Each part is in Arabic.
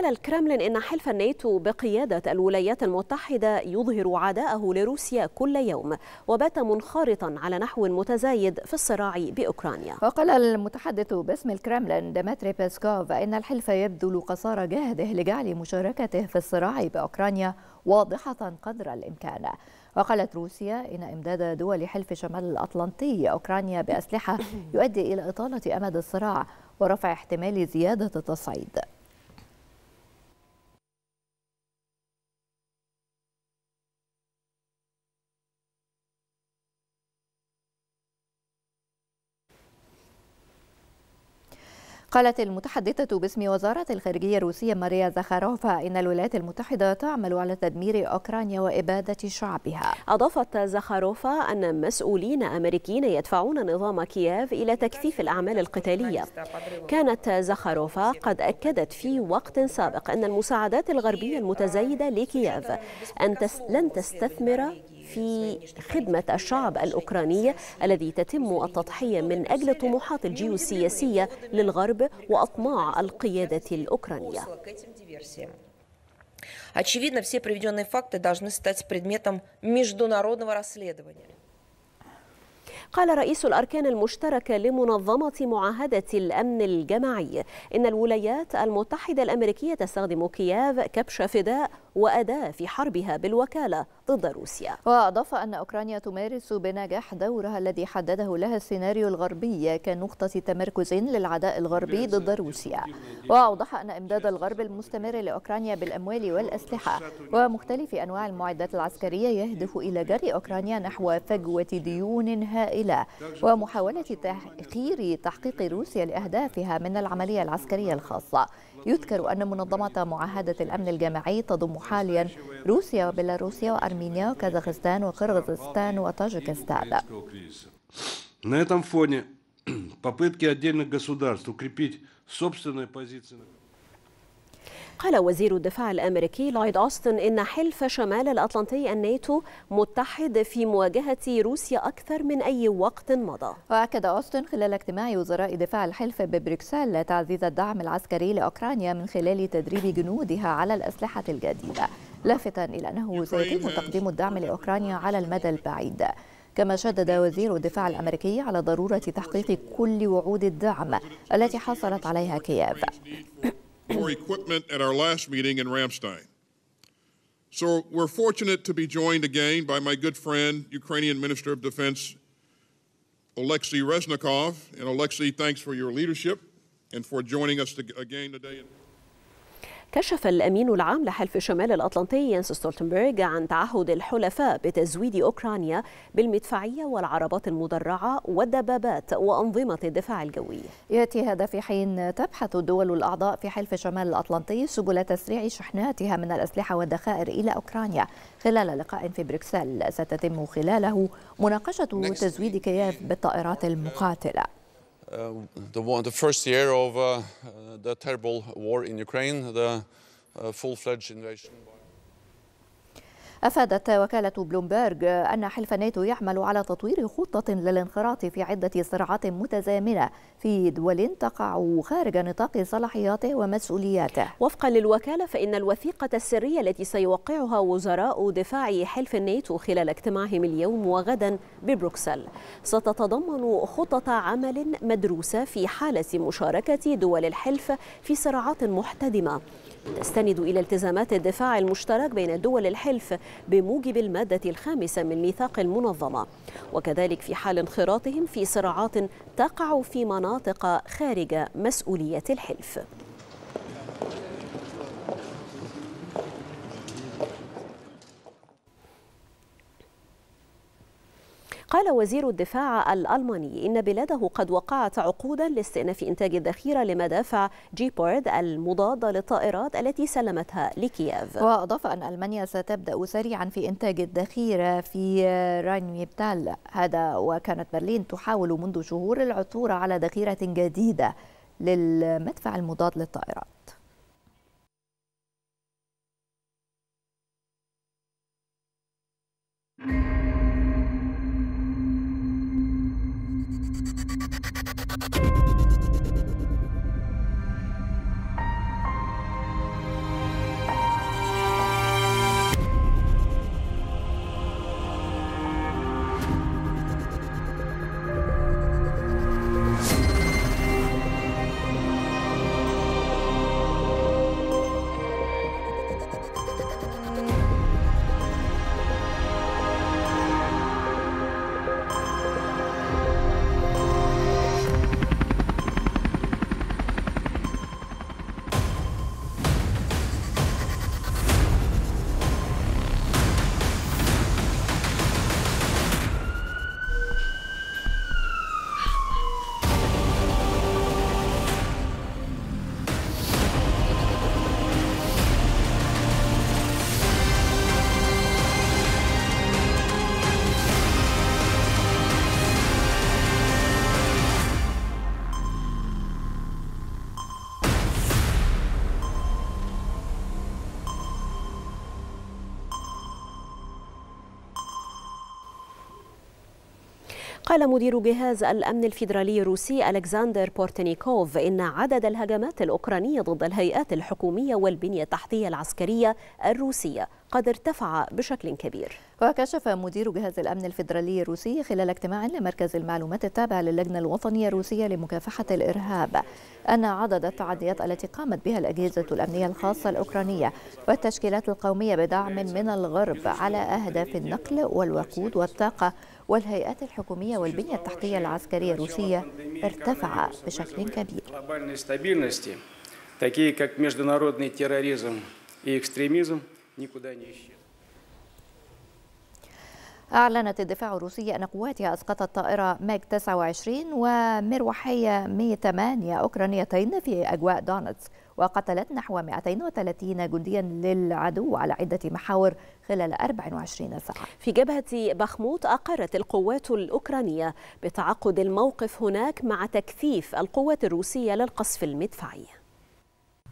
قال الكرملين إن حلف الناتو بقيادة الولايات المتحدة يظهر عداءه لروسيا كل يوم وبات منخرطا على نحو متزايد في الصراع بأوكرانيا وقال المتحدث باسم الكرملين ديمتري بيسكوف إن الحلف يبذل قصارى جهده لجعل مشاركته في الصراع بأوكرانيا واضحة قدر الإمكان وقالت روسيا إن إمداد دول حلف شمال الأطلنطي أوكرانيا بأسلحة يؤدي إلى إطالة أمد الصراع ورفع احتمال زيادة التصعيد قالت المتحدثة باسم وزارة الخارجية الروسية ماريا زخاروفا إن الولايات المتحدة تعمل على تدمير أوكرانيا وإبادة شعبها أضافت زخاروفا أن مسؤولين أمريكيين يدفعون نظام كييف إلى تكثيف الأعمال القتالية كانت زخاروفا قد أكدت في وقت سابق أن المساعدات الغربية المتزايدة لكييف أن تس لن تستثمر في خدمة الشعب الأوكراني الذي تتم التضحية من أجل طموحات الجيوسياسية للغرب وأطماع القيادة الأوكرانية Очевидно, все приведенные факты должны стать предметом международного расследования. قال رئيس الأركان المشتركة لمنظمة معاهدة الأمن الجماعي إن الولايات المتحدة الأمريكية تستخدم كييف كبش فداء وأداة في حربها بالوكالة ضد روسيا وأضاف أن أوكرانيا تمارس بنجاح دورها الذي حدده لها السيناريو الغربي كنقطة تمركز للعداء الغربي ضد uh, روسيا وأوضح أن إمداد الغرب المستمر لأوكرانيا بالأموال والأسلحة ومختلف أنواع المعدات العسكرية يهدف إلى جري أوكرانيا نحو فجوة ديون هائلة ومحاولة تأخير تحقيق روسيا لأهدافها من العملية العسكرية الخاصة يذكر أن منظمة معاهدة الأمن الجماعي تضم حاليا روسيا وبيلاروسيا وأرمينيا وكازاخستان وقرغزستان وطاجكستان На этом фоне попытки отдельных государств укрепить собственные позиции... قال وزير الدفاع الأمريكي لويد أوستن إن حلف شمال الأطلنطي الناتو متحد في مواجهة روسيا أكثر من أي وقت مضى وأكد أوستن خلال اجتماع وزراء دفاع الحلف ببروكسل تعزيز الدعم العسكري لأوكرانيا من خلال تدريب جنودها على الأسلحة الجديدة لافتا إلى أنه سيتم تقديم الدعم لأوكرانيا على المدى البعيد كما شدد وزير الدفاع الامريكي على ضروره تحقيق كل وعود الدعم التي حصلت عليها كييف for equipment at our last meeting in Ramstein. So we're fortunate to be joined again by my good friend, Ukrainian Minister of Defense Oleksiy Reznikov. And Oleksiy, thanks for your leadership and for joining us again today. كشف الأمين العام لحلف شمال الأطلنطي ينس ستولتنبرغ عن تعهد الحلفاء بتزويد أوكرانيا بالمدفعية والعربات المدرعة والدبابات وأنظمة الدفاع الجوي يأتي هذا في حين تبحث الدول الأعضاء في حلف شمال الأطلنطي سبل تسريع شحناتها من الأسلحة والذخائر إلى أوكرانيا خلال لقاء في بروكسل ستتم خلاله مناقشة تزويد كياف بالطائرات المقاتلة Uh, the, one, the, first year of uh, uh, the terrible war in Ukraine, the full-fledged invasion. أفادت وكالة بلومبرج أن حلف الناتو يعمل على تطوير خطة للانخراط في عدة صراعات متزامنة في دول تقع خارج نطاق صلاحياته ومسؤولياته وفقا للوكالة فإن الوثيقة السرية التي سيوقعها وزراء دفاع حلف الناتو خلال اجتماعهم اليوم وغدا ببروكسل ستتضمن خطط عمل مدروسة في حالة مشاركة دول الحلف في صراعات محتدمة تستند إلى التزامات الدفاع المشترك بين دول الحلف بموجب المادة الخامسة من ميثاق المنظمة وكذلك في حال انخراطهم في صراعات تقع في مناطق خارج مسؤولية الحلف قال وزير الدفاع الألماني إن بلاده قد وقعت عقودا لاستئناف إنتاج الذخيرة لمدافع جيبورد المضادة للطائرات التي سلمتها لكييف وأضاف أن ألمانيا ستبدأ سريعا في إنتاج الذخيرة في راين ميبتال هذا وكانت برلين تحاول منذ شهور العثور على ذخيرة جديدة للمدفع المضاد للطائرات قال مدير جهاز الأمن الفيدرالي الروسي ألكسندر بورتنيكوف إن عدد الهجمات الأوكرانية ضد الهيئات الحكومية والبنية التحتية العسكرية الروسية قد ارتفع بشكل كبير وكشف مدير جهاز الأمن الفيدرالي الروسي خلال اجتماع لمركز المعلومات التابع للجنة الوطنية الروسية لمكافحة الإرهاب أن عدد التعديات التي قامت بها الأجهزة الأمنية الخاصة الأوكرانية والتشكيلات القومية بدعم من الغرب على أهداف النقل والوقود والطاقة والهيئات الحكومية والبنية التحتية العسكرية الروسية ارتفع بشكل كبير такие как международный терроризм и экстремизм, никуда не исчез. أعلنت الدفاع الروسي أن قواتها أسقطت طائرة ماج 29 ومروحية 108 أوكرانيتين في أجواء دونتسك وقتلت نحو 230 جنديا للعدو على عدة محاور خلال 24 ساعة في جبهة بخموت أقرت القوات الأوكرانية بتعقد الموقف هناك مع تكثيف القوات الروسية للقصف المدفعي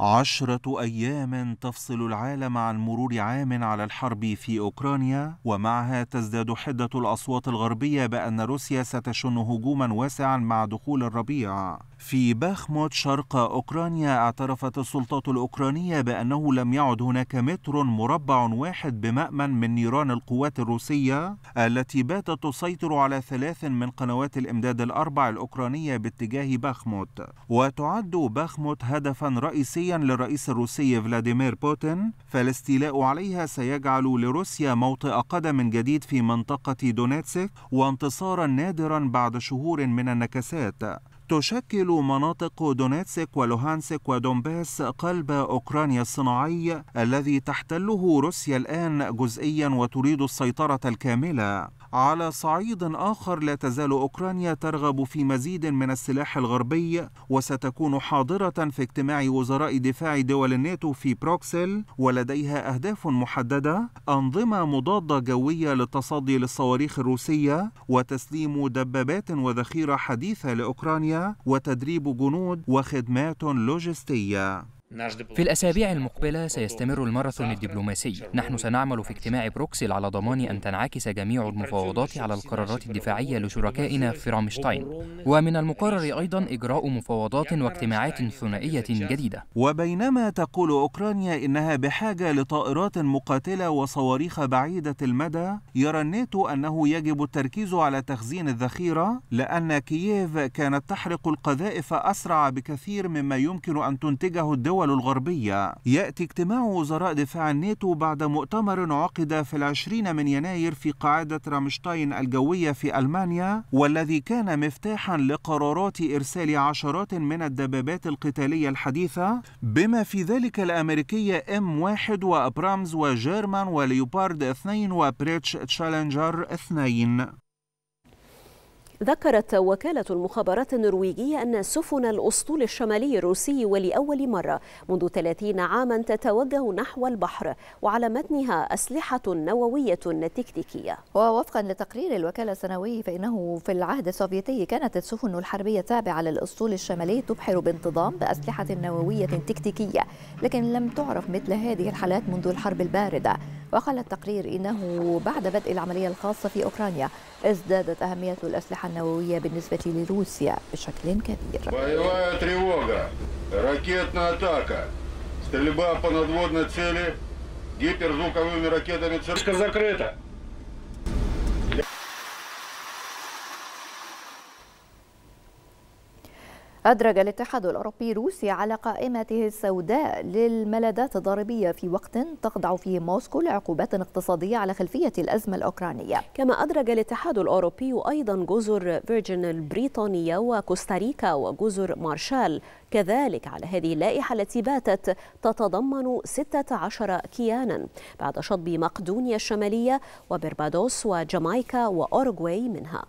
عشرة أيام تفصل العالم عن مرور عام على الحرب في أوكرانيا ومعها تزداد حدة الأصوات الغربية بأن روسيا ستشن هجوما واسعا مع دخول الربيع في باخموت شرق أوكرانيا اعترفت السلطات الأوكرانية بأنه لم يعد هناك متر مربع واحد بمأمن من نيران القوات الروسية التي باتت تسيطر على ثلاث من قنوات الإمداد الأربع الأوكرانية باتجاه باخموت وتعد باخموت هدفا رئيسيا للرئيس الروسي فلاديمير بوتين فالاستيلاء عليها سيجعل لروسيا موطئ قدم جديد في منطقة دونيتسك وانتصارا نادرا بعد شهور من النكسات تشكل مناطق دونيتسك ولوهانسك ودومباس قلب أوكرانيا الصناعي الذي تحتله روسيا الآن جزئيا وتريد السيطرة الكاملة على صعيد آخر لا تزال أوكرانيا ترغب في مزيد من السلاح الغربي وستكون حاضرة في اجتماع وزراء دفاع دول الناتو في بروكسل ولديها أهداف محددة أنظمة مضادة جوية للتصدي للصواريخ الروسية وتسليم دبابات وذخيرة حديثة لأوكرانيا وتدريب جنود وخدمات لوجستية في الأسابيع المقبلة سيستمر الماراثون الدبلوماسي نحن سنعمل في اجتماع بروكسل على ضمان أن تنعكس جميع المفاوضات على القرارات الدفاعية لشركائنا في رامشتاين ومن المقرر أيضا إجراء مفاوضات واجتماعات ثنائية جديدة وبينما تقول أوكرانيا إنها بحاجة لطائرات مقاتلة وصواريخ بعيدة المدى يرى الناتو أنه يجب التركيز على تخزين الذخيرة لأن كييف كانت تحرق القذائف أسرع بكثير مما يمكن أن تنتجه الدول الدول الغربية يأتي اجتماع وزراء دفاع الناتو بعد مؤتمر عقد في العشرين من يناير في قاعدة رامشتاين الجوية في ألمانيا والذي كان مفتاحا لقرارات إرسال عشرات من الدبابات القتالية الحديثة بما في ذلك الأمريكية M1 وأبرامز وجيرمان وليوبارد 2 وبريتش تشالنجر 2 ذكرت وكالة المخابرات النرويجية أن سفن الأسطول الشمالي الروسي ولأول مرة منذ 30 عاما تتوجه نحو البحر وعلى متنها أسلحة نووية تكتيكية ووفقا لتقرير الوكالة السنوي فإنه في العهد السوفيتي كانت السفن الحربية التابعة للأسطول الشمالي تبحر بانتظام بأسلحة نووية تكتيكية لكن لم تعرف مثل هذه الحالات منذ الحرب الباردة وقال التقرير إنه بعد بدء العملية الخاصة في أوكرانيا ازدادت أهمية الأسلحة النووية بالنسبة لروسيا بشكل كبير Стрельба по надводной цели гиперзвуковыми ракетами أدرج الاتحاد الأوروبي روسيا على قائمته السوداء للملاذات الضريبية في وقت تخضع فيه موسكو لعقوبات اقتصادية على خلفية الأزمة الأوكرانية كما أدرج الاتحاد الأوروبي أيضا جزر فيرجن البريطانية وكوستاريكا وجزر مارشال كذلك على هذه اللائحة التي باتت تتضمن 16 كيانا بعد شطب مقدونيا الشمالية وبربادوس وجامايكا وأورغواي منها